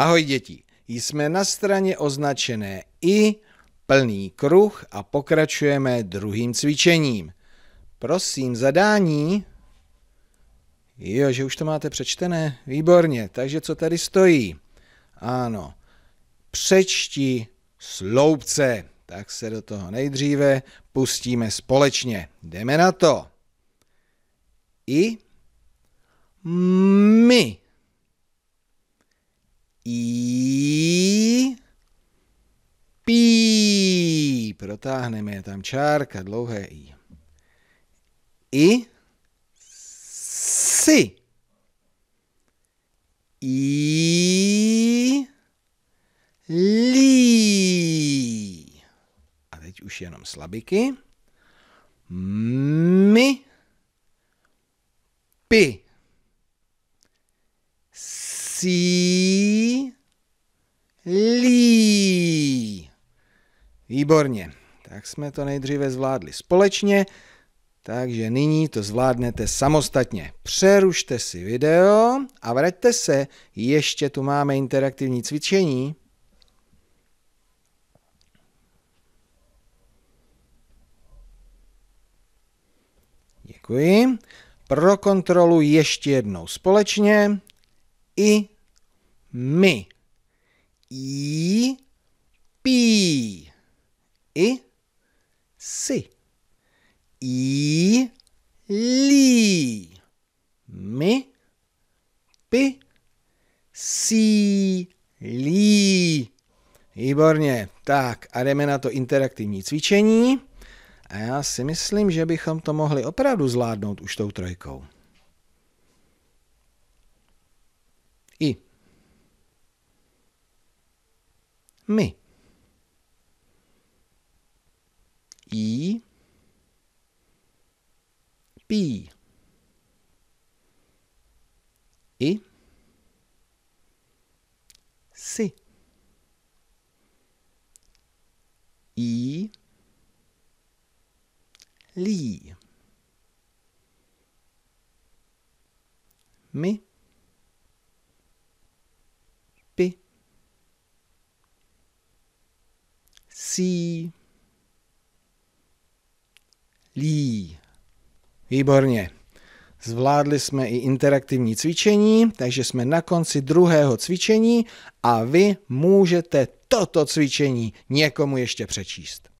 Ahoj děti, jsme na straně označené i plný kruh a pokračujeme druhým cvičením. Prosím, zadání. Jo, že už to máte přečtené? Výborně, takže co tady stojí? Ano, přečti sloupce. Tak se do toho nejdříve pustíme společně. Jdeme na to. I m pí, protáhneme, je tam čárka, dlouhé i. I, si, i, li. A teď už jenom slabiky. Mi, pi, si, Výborně, tak jsme to nejdříve zvládli společně, takže nyní to zvládnete samostatně. Přerušte si video a vraťte se, ještě tu máme interaktivní cvičení. Děkuji. Pro kontrolu ještě jednou společně. I, my. I, pí i si. I li. Mi pi si li. Výborně. Tak a jdeme na to interaktivní cvičení. A já si myslím, že bychom to mohli opravdu zvládnout už tou trojkou. I. My. I Bi et C I Li Mais P Si Lí. Výborně. Zvládli jsme i interaktivní cvičení, takže jsme na konci druhého cvičení a vy můžete toto cvičení někomu ještě přečíst.